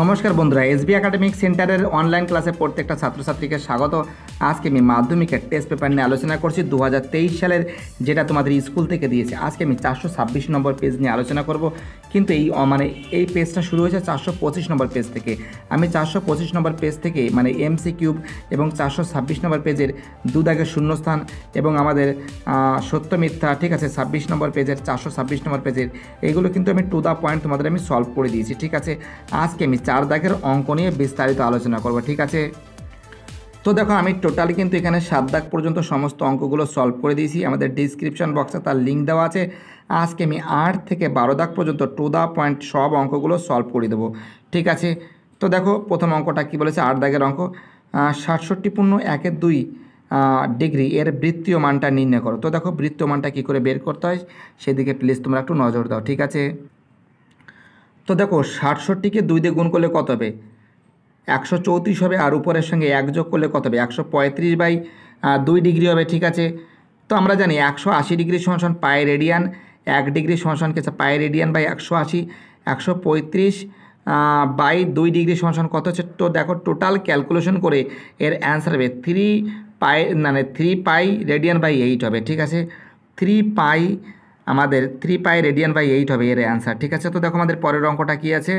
নমস্কার বন্ধুরা SB academic সেন্টারের অনলাইন ক্লাসে প্রত্যেকটা ছাত্রছাত্রীকে স্বাগত আজকে আমি মাধ্যমিকের টেস্ট পেপার নিয়ে আলোচনা করছি দু সালের যেটা তোমাদের স্কুল থেকে দিয়েছে আজকে আমি চারশো ছাব্বিশ নম্বর পেজ নিয়ে আলোচনা করব কিন্তু এই মানে এই পেজটা শুরু হয়েছে চারশো পঁচিশ নম্বর পেজ থেকে আমি চারশো পঁচিশ নম্বর পেজ থেকে মানে এমসি কিউব এবং চারশো ছাব্বিশ নম্বর পেজের দুদাগের শূন্যস্থান এবং আমাদের সত্য মিথ্যা ঠিক আছে ছাব্বিশ নম্বর পেজের চারশো ছাব্বিশ নম্বর পেজের এইগুলো কিন্তু আমি টু দ্য পয়েন্ট তোমাদের আমি সলভ করে দিয়েছি ঠিক আছে আজকে আমি চার দাগের অঙ্ক নিয়ে বিস্তারিত আলোচনা করব ঠিক আছে তো দেখো আমি টোটালি কিন্তু এখানে সাত দাগ পর্যন্ত সমস্ত অঙ্কগুলো সলভ করে দিয়েছি আমাদের ডিসক্রিপশন বক্সে তার লিঙ্ক দেওয়া আছে আজকে আমি আট থেকে বারো দাগ পর্যন্ত টু দা পয়েন্ট সব অঙ্কগুলো সলভ করে দেবো ঠিক আছে তো দেখো প্রথম অঙ্কটা কি বলেছে আট দাগের অঙ্ক সাতষট্টি পূর্ণ একের দুই ডিগ্রি এর বৃত্তীয় মানটা নির্ণয় করো তো দেখো বৃত্তীয় মানটা কী করে বের করতে হয় সেদিকে প্লিজ তোমরা একটু নজর দাও ঠিক আছে তো দেখো ষাটষট্টিকে দুই দিয়ে গুণ করলে কত হবে একশো চৌত্রিশ হবে আর উপরের সঙ্গে এক যোগ করলে কত হবে একশো পঁয়ত্রিশ বাই দুই ডিগ্রি হবে ঠিক আছে তো আমরা জানি একশো আশি ডিগ্রি সমান পায়ে রেডিয়ান এক ডিগ্রি সমান কেছে পায়ে রেডিয়ান বাই একশো আশি একশো পঁয়ত্রিশ বাই দুই ডিগ্রি সমান কত হচ্ছে তো দেখো টোটাল ক্যালকুলেশন করে এর অ্যান্সার হবে থ্রি পাই মানে three pi radian by eight হবে ঠিক আছে থ্রি পাই আমাদের three pi radian by eight হবে এর অ্যান্সার ঠিক আছে তো দেখো আমাদের পরের অঙ্কটা কী আছে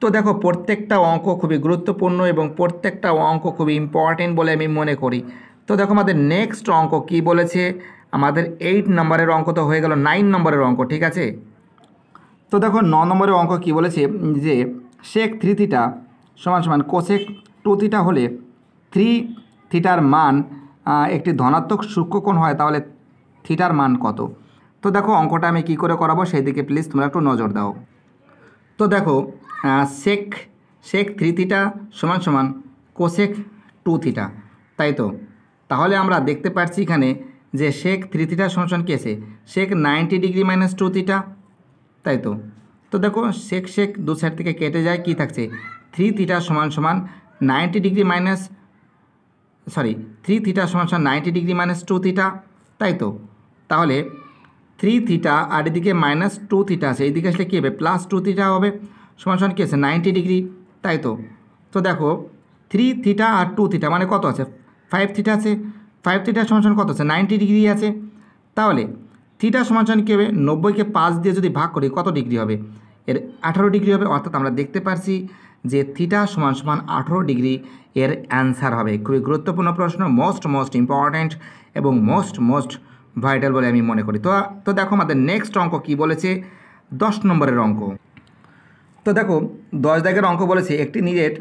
তো দেখো প্রত্যেকটা অঙ্ক খুবই গুরুত্বপূর্ণ এবং প্রত্যেকটা অঙ্ক খুবই ইম্পর্টেন্ট বলে আমি মনে করি তো দেখো আমাদের নেক্সট অঙ্ক কি বলেছে আমাদের এইট নম্বরের অঙ্ক তো হয়ে গেল নাইন নম্বরের অঙ্ক ঠিক আছে তো দেখো ন নম্বরের অঙ্ক কি বলেছে যে সেক থ্রি থিটা সমান সমান কোশেক টু থিটা হলে থ্রি থিটার মান একটি ধনাত্মক সূক্ষ্মকোণ হয় তাহলে থিটার মান কত তো দেখো অঙ্কটা আমি কি করে করাবো সেই দিকে প্লিজ তোমরা একটু নজর দাও তো দেখো সেক সেক থ্রি থিটা সমান সমান কোশেক টু থিটা তাই তো তাহলে আমরা দেখতে পাচ্ছি এখানে যে সেক থ্রি থিটা সমান সমান কেসে আছে sec ninety degree minus two theta তাই তো তো দেখো সেক সেক দু সাইড থেকে কেটে যায় কি থাকছে থ্রি থিটা সমান সমান ninety degree minus sorry three theta সমান সমান ninety degree minus two theta তাই তো তাহলে থ্রি থিটা আর এদিকে মাইনাস টু থিটা আছে এইদিকে আসলে কী হবে প্লাস টু থিটা হবে সমান সমান কী আছে নাইনটি ডিগ্রি তাই তো তো দেখো থ্রি থিটা আর টু থিটা মানে কত আছে ফাইভ থিটা আছে ফাইভ থিটার সমান সমান কত আছে নাইনটি ডিগ্রি আছে তাহলে থিটা সমান সমান কী হবে নব্বইকে পাঁচ দিয়ে যদি ভাগ করি কত ডিগ্রি হবে এর আঠারো ডিগ্রি হবে অর্থাৎ আমরা দেখতে পারছি যে থিটা সমান সমান আঠারো ডিগ্রি এর অ্যান্সার হবে খুবই গুরুত্বপূর্ণ প্রশ্ন মোস্ট মোস্ট ইম্পর্ট্যান্ট এবং মোস্ট মোস্ট ভাইটাল বলে আমি মনে করি তো তো দেখো আমাদের নেক্সট অঙ্ক কি বলেছে দশ নম্বরের অঙ্ক তো দেখো দশ দাগের অঙ্ক বলেছে একটি নিজের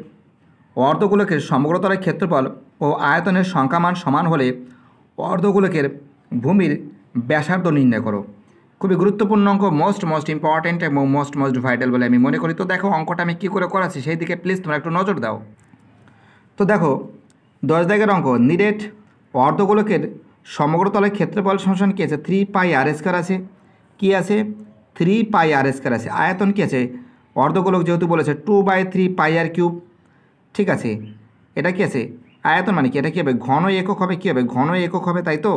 অর্ধগোলকের সমগ্রতলের ক্ষেত্রফল ও আয়তনের সংখ্যামান সমান হলে অর্ধগোলকের ভূমির ব্যাসার্ধ নির্ণয় করো খুবই গুরুত্বপূর্ণ অঙ্ক মোস্ট মোস্ট ইম্পর্ট্যান্ট এবং মোস্ট মোস্ট ভাইটাল বলে আমি মনে করি তো দেখো অঙ্কটা আমি কী করে করাচ্ছি সেই দিকে প্লিজ তোমরা একটু নজর দাও তো দেখো দশ দাগের অঙ্ক নিরেট অর্ধগোলকের সমগ্র তলের ক্ষেত্রফল সমসন কী আছে থ্রি পাই আর স্কোয়ার আছে কি আছে থ্রি পাই আর স্কোয়ার আছে আয়তন কী আছে অর্ধগোলক যেহেতু বলেছে two by three pi r cube ঠিক আছে এটা কী আছে আয়তন মানে কি এটা কী হবে ঘন একক হবে কী হবে ঘন একক হবে তাই তো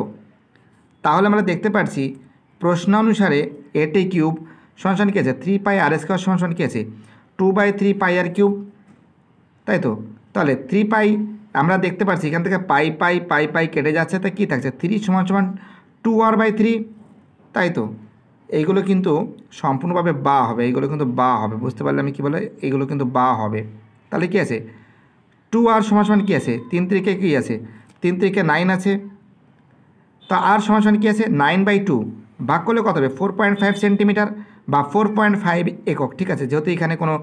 তাহলে আমরা দেখতে পারছি প্রশ্ন অনুসারে এটি কিউব সমান কী আছে থ্রি পাই আর স্কোয়ার সমান কী আছে two by three pi r cube তাই তো তাহলে থ্রি পাই আমরা দেখতে পাচ্ছি এখান থেকে পাই পাই পাই পাই কেটে যাচ্ছে তা কী থাকছে থ্রি সমান সমান টু আর বাই থ্রি তাই তো এইগুলো কিন্তু সম্পূর্ণভাবে বা হবে এইগুলো কিন্তু বা হবে বুঝতে পারলে আমি কী বলে এইগুলো কিন্তু বা হবে তাহলে কী আছে টু আর সমান সমান কী আছে তিন তারিখে কী আছে তিন তারিখে নাইন আছে তা আর সমান সমান কী আছে নাইন বাই টু ভাগ করলে কত হবে ফোর পয়েন্ট ফাইভ সেন্টিমিটার বা ফোর পয়েন্ট ফাইভ একক ঠিক আছে যেহেতু এখানে কোনো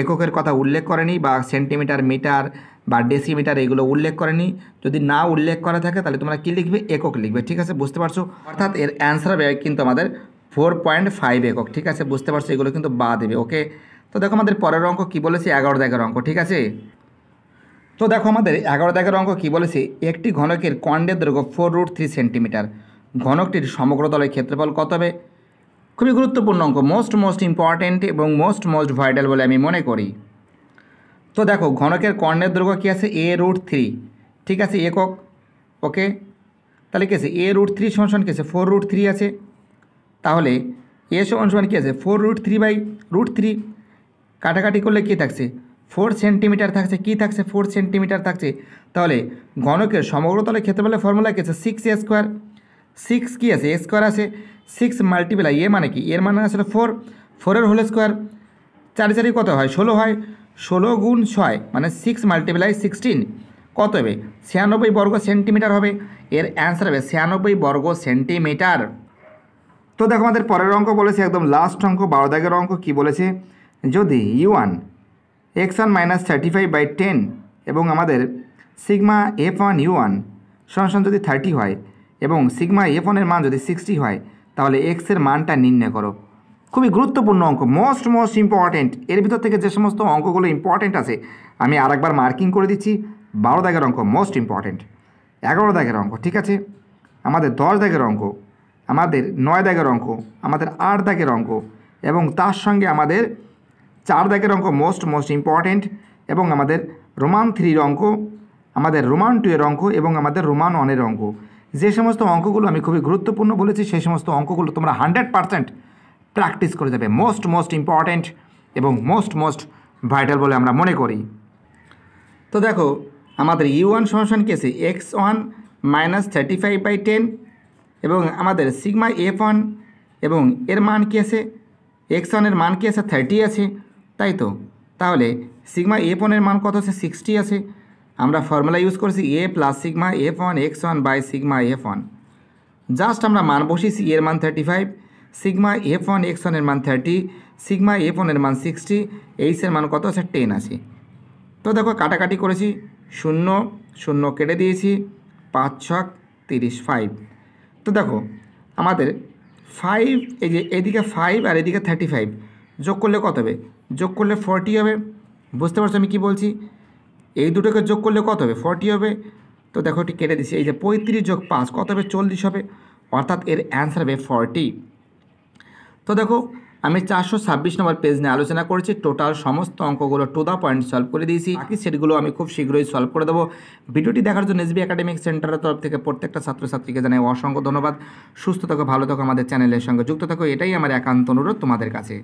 এককের কথা উল্লেখ করেনি বা সেন্টিমিটার মিটার বা ডেসিমিটার এগুলো উল্লেখ করেনি যদি না উল্লেখ করা থাকে তাহলে তোমরা কী লিখবে একক লিখবে ঠিক আছে বুঝতে পারছো অর্থাৎ এর অ্যান্সার হবে কিন্তু আমাদের ফোর পয়েন্ট ফাইভ একক ঠিক আছে বুঝতে পারছো এগুলো কিন্তু বা দেবে ওকে তো দেখো আমাদের পরের অঙ্ক কী বলেছে এগারো দাগের অঙ্ক ঠিক আছে তো দেখো আমাদের এগারো দাগের অঙ্ক কী বলেছে একটি ঘনকের কণ্ডের দৈর্ঘ্য ফোর রুট থ্রি সেন্টিমিটার ঘনকটির সমগ্র দলের ক্ষেত্রফল কত হবে খুবই গুরুত্বপূর্ণ অঙ্ক মোস্ট মোস্ট ইম্পর্ট্যান্ট এবং মোস্ট মোস্ট ভাইটাল বলে আমি মনে করি তো দেখো ঘনকের কর্ণের দৈর্ঘ্য কী আছে এ রুট থ্রি ঠিক আছে একক ওকে তাহলে কী আছে এ রুট থ্রি সমান সমান কী আছে ফোর রুট থ্রি আছে তাহলে এ সমান কী আছে four root three by root three কাটাকাটি করলে কী থাকছে ফোর সেন্টিমিটার থাকছে কী থাকছে ফোর সেন্টিমিটার থাকছে তাহলে ঘনকের সমগ্র তলে ক্ষেত্রফলের ফর্মুলা কী আছে সিক্স এ স্কোয়ার সিক্স কী আছে এ স্কোয়ার আছে সিক্স মাল্টিপ্লাই এ মানে কি এর মানে আসলে ফোর ফোরের হোল স্কোয়ার চারি চারি কত হয় ষোলো হয় ষোলো গুণ ছয় মানে সিক্স মাল্টিপ্লাই সিক্সটিন কত হবে ছিয়ানব্বই বর্গ সেন্টিমিটার হবে এর অ্যান্সার হবে ছিয়ানব্বই বর্গ সেন্টিমিটার তো দেখো আমাদের পরের অঙ্ক বলেছে একদম লাস্ট অঙ্ক বারো দাগের অঙ্ক কী বলেছে যদি u one x one minus thirty five by ten এবং আমাদের sigma f one u one সমান যদি থার্টি হয় এবং সিগমা এফ ওয়ানের মান যদি সিক্সটি হয় তাহলে এক্সের মানটা নির্ণয় করো খুবই গুরুত্বপূর্ণ অঙ্ক মোস্ট মোস্ট ইম্পর্টেন্ট এর ভিতর থেকে যে সমস্ত অঙ্কগুলো ইম্পর্টেন্ট আছে আমি আরেকবার মার্কিং করে দিচ্ছি বারো দাগের অঙ্ক মোস্ট ইম্পর্টেন্ট এগারো দাগের অঙ্ক ঠিক আছে আমাদের দশ দাগের অঙ্ক আমাদের নয় দাগের অঙ্ক আমাদের আট দাগের অঙ্ক এবং তার সঙ্গে আমাদের চার দাগের অঙ্ক মোস্ট মোস্ট ইম্পর্টেন্ট এবং আমাদের রোমান থ্রির অঙ্ক আমাদের রোমান টু এর অঙ্ক এবং আমাদের রোমান ওয়ানের অঙ্ক যে সমস্ত অঙ্কগুলো আমি খুবই গুরুত্বপূর্ণ বলেছি সেই সমস্ত অঙ্কগুলো তোমরা হান্ড্রেড পারসেন্ট প্র্যাকটিস করে যাবে মোস্ট মোস্ট ইম্পর্ট্যান্ট এবং মোস্ট মোস্ট ভাইটাল বলে আমরা মনে করি তো দেখো আমাদের ইউ ওয়ান সমাসান কেসে x one minus thirty five by ten এবং আমাদের সিগমা এফ ওয়ান এবং এর মান কী আছে এক্স ওয়ানের মান কী আছে থার্টি আছে তাই তো তাহলে সিগমা এফ ওয়ানের মান কত আছে সিক্সটি আছে আমরা ফর্মুলা ইউজ করেছি a plus sigma f one x one by sigma f one just আমরা মান বসিয়েছি এর মান thirty five sigma f one x ওয়ানের মান থার্টি সিগমা এফ ওয়ানের মান সিক্সটি এইসের মান কত আছে আচ্ছা, টেন আছে তো দেখো কাটাকাটি করেছি শূন্য শূন্য কেটে দিয়েছি পাঁচ ছক তিরিশ ফাইভ তো দেখো আমাদের ফাইভ এই যে এদিকে ফাইভ আর এদিকে থার্টি ফাইভ যোগ করলে কত হবে যোগ করলে ফর্টি হবে বুঝতে পারছো আমি কি বলছি এই দুটোকে যোগ করলে কত হবে ফর্টি হবে তো দেখো এটি কেটে দিচ্ছি এই যে পঁয়ত্রিশ যোগ পাঁচ কত হবে চল্লিশ হবে অর্থাৎ এর অ্যান্সার হবে ফর্টি তো দেখো আমি চারশো ছাব্বিশ নম্বর পেজ নিয়ে আলোচনা করেছি টোটাল সমস্ত অঙ্কগুলো টু দ্য পয়েন্ট সলভ করে দিয়েছি বাকি সেটগুলো আমি খুব শীঘ্রই সলভ করে দেবো ভিডিওটি দেখার জন্য এসবি একাডেমিক সেন্টারের তরফ থেকে প্রত্যেকটা ছাত্রছাত্রীকে জানাই অসংখ্য ধন্যবাদ সুস্থ থাকো ভালো থাকো আমাদের চ্যানেলের সঙ্গে যুক্ত থাকো এটাই আমার একান্ত অনুরোধ তোমাদের কাছে